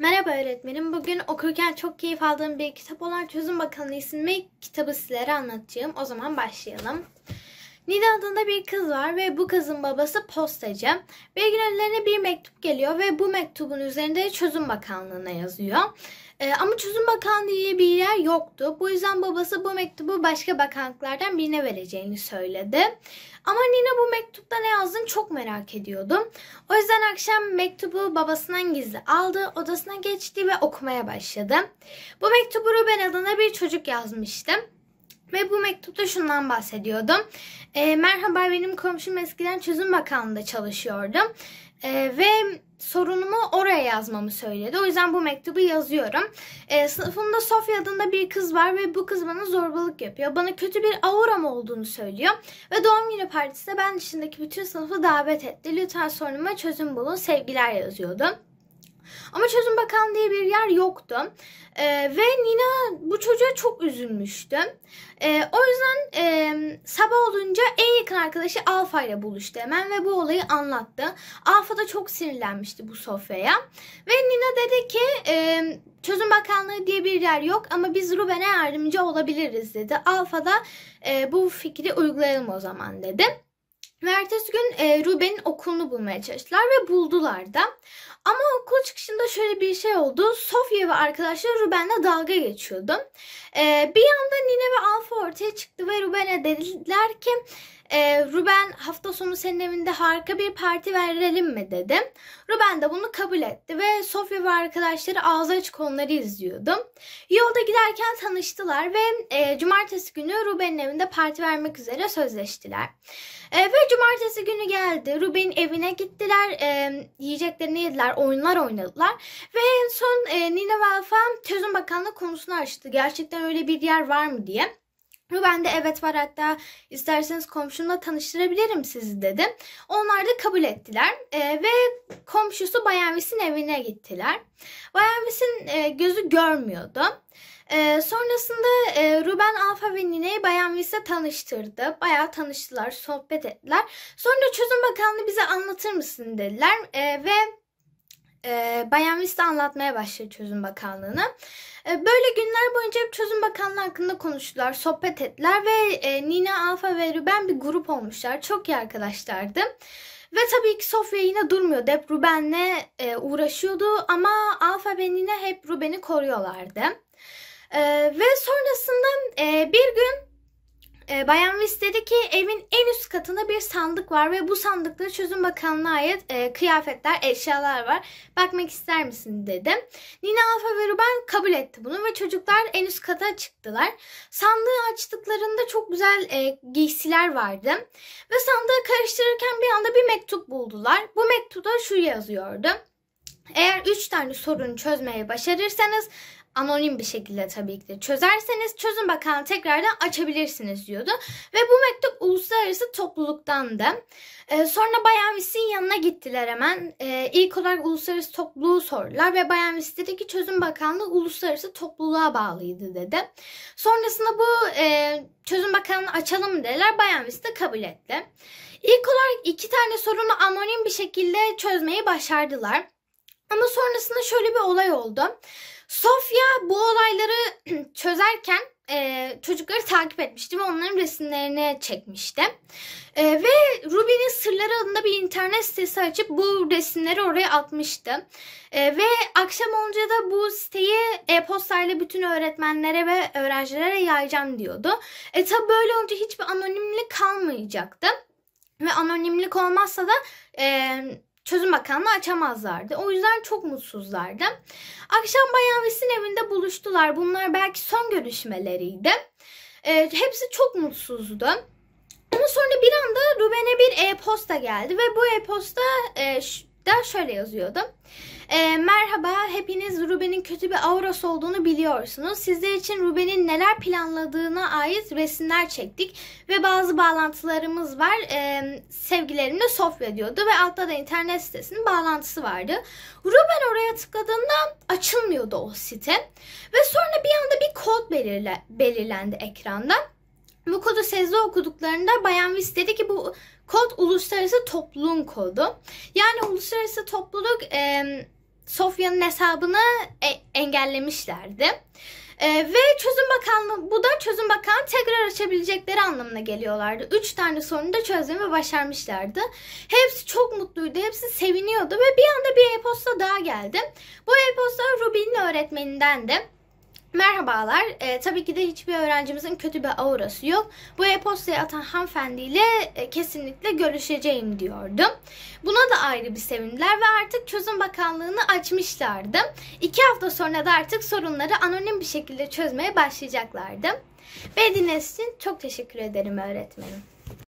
Merhaba öğretmenim. Bugün okurken çok keyif aldığım bir kitap olan Çözüm Bakanlığı isimli kitabı sizlere anlatacağım. O zaman başlayalım. Nida adında bir kız var ve bu kızın babası postacı. Bir gün önlerine bir mektup geliyor ve bu mektubun üzerinde Çözüm Bakanlığı'na yazıyor. Ee, ama Çözüm Bakanlığı diye bir yer yoktu. Bu yüzden babası bu mektubu başka bakanlıklardan birine vereceğini söyledi. Ama Nina bu mektupta ne yazdığını çok merak ediyordum. O yüzden akşam mektubu babasından gizli aldı, odasına geçti ve okumaya başladı. Bu mektubu Ruben adına bir çocuk yazmıştım. Ve bu mektupta şundan bahsediyordum. E, merhaba benim komşum eskiden çözüm bakanlığında çalışıyordum. E, ve sorunumu oraya yazmamı söyledi. O yüzden bu mektubu yazıyorum. E, sınıfımda Sofya adında bir kız var ve bu kız bana zorbalık yapıyor. Bana kötü bir auram olduğunu söylüyor. Ve doğum günü partisinde ben dışındaki bütün sınıfı davet etti. Lütfen sorunuma çözüm bulun. Sevgiler yazıyordum. Ama çözüm bakan diye bir yer yoktu. E, ve Nina bu çocuğa çok üzülmüştü. E, o yüzden e, sabah olunca en yakın arkadaşı Alfa ile buluştu hemen ve bu olayı anlattı. Alfa da çok sinirlenmişti bu Sofya'ya. Ve Nina dedi ki e, çözüm bakanlığı diye bir yer yok ama biz Ruben'e yardımcı olabiliriz dedi. Alfa da e, bu fikri uygulayalım o zaman dedi. Ve ertesi gün e, Ruben'in okulunu bulmaya çalıştılar ve buldular da. Ama okul çıkışında şöyle bir şey oldu. Sofya ve arkadaşları Ruben'le dalga geçiyordu. E, bir yanda Nine ve Alfa ortaya çıktı ve Ruben'e dediler ki e, Ruben hafta sonu senin evinde harika bir parti verelim mi dedim. Ruben de bunu kabul etti ve Sofya ve arkadaşları ağzı açık onları izliyordum. Yolda giderken tanıştılar ve e, cumartesi günü Ruben'in evinde parti vermek üzere sözleştiler. E, ve cumartesi günü geldi. Ruben'in evine gittiler. E, yiyeceklerini yediler. Oyunlar oynadılar. Ve en son e, Nina Valfa çözüm bakanlığı konusunu açtı. Gerçekten öyle bir yer var mı diye. Ben de evet var hatta isterseniz komşumla tanıştırabilirim sizi dedim. Onlar da kabul ettiler e, ve komşusu Bayan Vis'in evine gittiler. Bayan Vis'in e, gözü görmüyordu. E, sonrasında e, Ruben Alfa ve Nine'yi Bayan Vis'e tanıştırdı. Bayağı tanıştılar, sohbet ettiler. Sonra çözüm bakanlığı bize anlatır mısın dediler e, ve e, Bayan Vista anlatmaya başladı Çözüm Bakanlığı'nı. E, ee, böyle günler boyunca hep Çözüm Bakanlığı hakkında konuştular, sohbet ettiler ve e, Nina, Alfa ve Ruben bir grup olmuşlar. Çok iyi arkadaşlardı. Ve tabii ki Sofya yine durmuyor, Hep Ruben'le e, uğraşıyordu ama Alfa ve Nina hep Ruben'i koruyorlardı. Ee, ve sonrasında ee, bayan Wiss dedi ki evin en üst katında bir sandık var ve bu sandıkta çözüm bakanlığa ait e, kıyafetler, eşyalar var. Bakmak ister misin dedim. Nina Alfa ve Ruben kabul etti bunu ve çocuklar en üst kata çıktılar. Sandığı açtıklarında çok güzel e, giysiler vardı. Ve sandığı karıştırırken bir anda bir mektup buldular. Bu mektupta şu yazıyordu. Eğer 3 tane sorunu çözmeyi başarırsanız anonim bir şekilde tabii ki. Çözerseniz çözün bakalım tekrardan açabilirsiniz diyordu. Ve bu mektup uluslararası topluluktandı. Ee, sonra Bayan vistin yanına gittiler hemen. Ee, ilk olarak uluslararası topluluğu sordular ve Bayan vist dedi ki çözüm bakanlığı uluslararası topluluğa bağlıydı dedi. Sonrasında bu e, çözüm bakanlığı açalım dediler. Bayan vist de kabul etti. İlk olarak iki tane sorunu anonim bir şekilde çözmeyi başardılar. Ama sonrasında şöyle bir olay oldu. Sofya bu olayları çözerken e, çocukları takip etmişti ve onların resimlerini çekmişti. E, ve Ruby'nin Sırları adında bir internet sitesi açıp bu resimleri oraya atmıştı. E, ve akşam olunca da bu siteyi e-postayla bütün öğretmenlere ve öğrencilere yayacağım diyordu. E tabi böyle olunca hiçbir anonimlik kalmayacaktı. Ve anonimlik olmazsa da... E, çözüm bakanlığı açamazlardı. O yüzden çok mutsuzlardı. Akşam Bayan Vest'in evinde buluştular. Bunlar belki son görüşmeleriydi. E, hepsi çok mutsuzdu. Ama sonra bir anda Ruben'e bir e-posta geldi ve bu e-posta e, Hatta şöyle yazıyordum. E, merhaba, hepiniz Ruben'in kötü bir aurası olduğunu biliyorsunuz. Sizler için Ruben'in neler planladığına ait resimler çektik ve bazı bağlantılarımız var. E, sevgilerimle Sofya diyordu ve altta da internet sitesinin bağlantısı vardı. Ruben oraya tıkladığında açılmıyordu o site ve sonra bir anda bir kod belirle, belirlendi ekranda. Bu kodu Sezde okuduklarında Bayan Vis dedi ki bu Kod uluslararası topluluğun kodu. Yani uluslararası topluluk e, Sofya'nın hesabını e, engellemişlerdi. E, ve çözüm bakanlığı, bu da çözüm bakan tekrar açabilecekleri anlamına geliyorlardı. Üç tane sorunu da ve başarmışlardı. Hepsi çok mutluydu, hepsi seviniyordu ve bir anda bir e-posta daha geldi. Bu e-posta Ruby'nin öğretmeninden de. Merhabalar. E, tabii ki de hiçbir öğrencimizin kötü bir aurası yok. Bu e-postayı atan hanımefendiyle e, kesinlikle görüşeceğim diyordum. Buna da ayrı bir sevindiler ve artık çözüm bakanlığını açmışlardı. İki hafta sonra da artık sorunları anonim bir şekilde çözmeye başlayacaklardı. Beni dinlediğiniz için çok teşekkür ederim öğretmenim.